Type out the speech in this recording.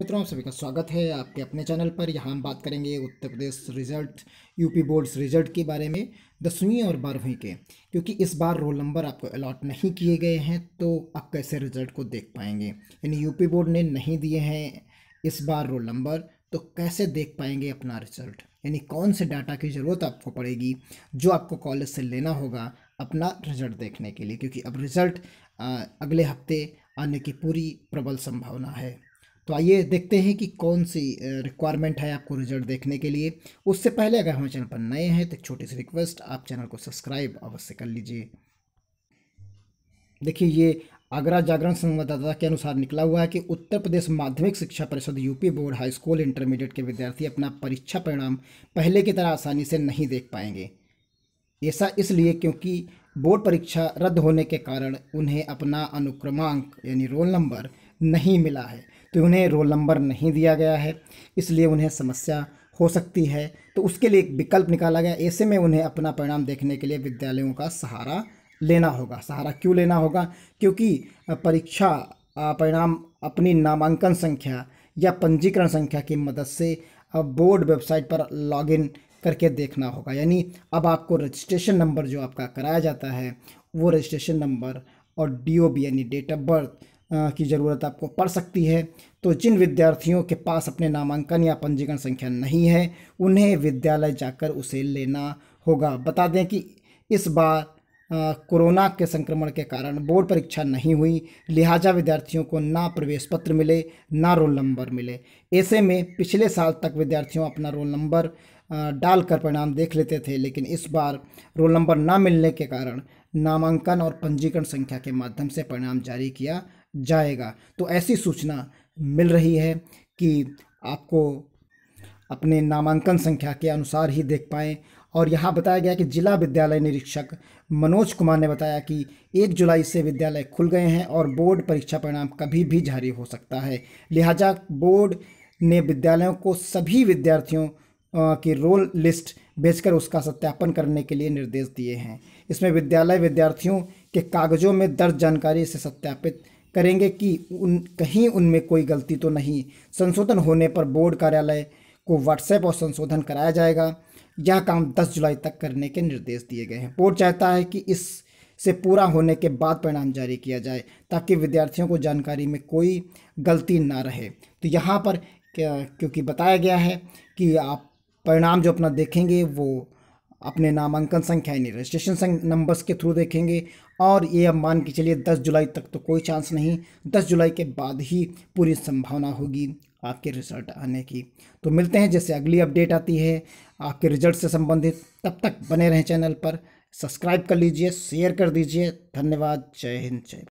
मित्रों सभी का स्वागत है आपके अपने चैनल पर यहाँ हम बात करेंगे Uttar Pradesh result UP boards result के बारे में दसवीं और बारहवीं के क्योंकि इस बार रोल नंबर आपको अलॉट नहीं किए गए हैं तो आप कैसे रिजल्ट को देख पाएंगे यानी यूपी बोर्ड ने नहीं दिए हैं इस बार रोल नंबर तो कैसे देख पाएंगे अपना रिजल्ट यानी कौन से डाटा की ज़रूरत आपको पड़ेगी जो आपको कॉलेज से लेना होगा अपना रिजल्ट देखने के लिए क्योंकि अब रिज़ल्ट अगले हफ्ते आने की पूरी प्रबल संभावना है तो आइए देखते हैं कि कौन सी रिक्वायरमेंट है आपको रिजल्ट देखने के लिए उससे पहले अगर हमारे चैनल पर नए हैं तो एक छोटी सी रिक्वेस्ट आप चैनल को सब्सक्राइब अवश्य कर लीजिए देखिए ये आगरा जागरण संवाददाता के अनुसार निकला हुआ है कि उत्तर प्रदेश Madhyamik Shiksha Parishad UP board high school intermediate के विद्यार्थी अपना परीक्षा परिणाम पहले की तरह आसानी से नहीं देख पाएंगे ऐसा इसलिए क्योंकि बोर्ड परीक्षा रद्द होने के कारण उन्हें अपना अनुक्रमांक यानी रोल नंबर नहीं मिला है तो उन्हें रोल नंबर नहीं दिया गया है इसलिए उन्हें समस्या हो सकती है तो उसके लिए एक विकल्प निकाला गया ऐसे में उन्हें अपना परिणाम देखने के लिए विद्यालयों का सहारा लेना होगा सहारा क्यों लेना होगा क्योंकि परीक्षा परिणाम अपनी नामांकन संख्या या पंजीकरण संख्या की मदद से बोर्ड वेबसाइट पर लॉगिन करके देखना होगा यानी अब आपको रजिस्ट्रेशन नंबर जो आपका कराया जाता है वो रजिस्ट्रेशन नंबर और डी यानी डेट ऑफ बर्थ की ज़रूरत आपको पड़ सकती है तो जिन विद्यार्थियों के पास अपने नामांकन या पंजीकरण संख्या नहीं है उन्हें विद्यालय जाकर उसे लेना होगा बता दें कि इस बार कोरोना के संक्रमण के कारण बोर्ड परीक्षा नहीं हुई लिहाजा विद्यार्थियों को ना प्रवेश पत्र मिले ना रोल नंबर मिले ऐसे में पिछले साल तक विद्यार्थियों अपना रोल नंबर डालकर परिणाम देख लेते थे लेकिन इस बार रोल नंबर ना मिलने के कारण नामांकन और पंजीकरण संख्या के माध्यम से परिणाम जारी किया जाएगा तो ऐसी सूचना मिल रही है कि आपको अपने नामांकन संख्या के अनुसार ही देख पाएँ और यहाँ बताया गया कि जिला विद्यालय निरीक्षक मनोज कुमार ने बताया कि एक जुलाई से विद्यालय खुल गए हैं और बोर्ड परीक्षा परिणाम कभी भी जारी हो सकता है लिहाजा बोर्ड ने विद्यालयों को सभी विद्यार्थियों की रोल लिस्ट भेजकर उसका सत्यापन करने के लिए निर्देश दिए हैं इसमें विद्यालय विद्यार्थियों के कागजों में दर्ज जानकारी से सत्यापित करेंगे कि उन कहीं उनमें कोई गलती तो नहीं संशोधन होने पर बोर्ड कार्यालय को व्हाट्सएप और संशोधन कराया जाएगा यह काम 10 जुलाई तक करने के निर्देश दिए गए हैं बोर्ड चाहता है कि इस से पूरा होने के बाद परिणाम जारी किया जाए ताकि विद्यार्थियों को जानकारी में कोई गलती ना रहे तो यहाँ पर क्योंकि बताया गया है कि आप परिणाम जो अपना देखेंगे वो अपने नामांकन संख्या यानी रजिस्ट्रेशन नंबर्स के थ्रू देखेंगे और ये अब मान के चलिए 10 जुलाई तक तो कोई चांस नहीं 10 जुलाई के बाद ही पूरी संभावना होगी आपके रिजल्ट आने की तो मिलते हैं जैसे अगली अपडेट आती है आपके रिजल्ट से संबंधित तब तक बने रहें चैनल पर सब्सक्राइब कर लीजिए शेयर कर दीजिए धन्यवाद जय हिंद जय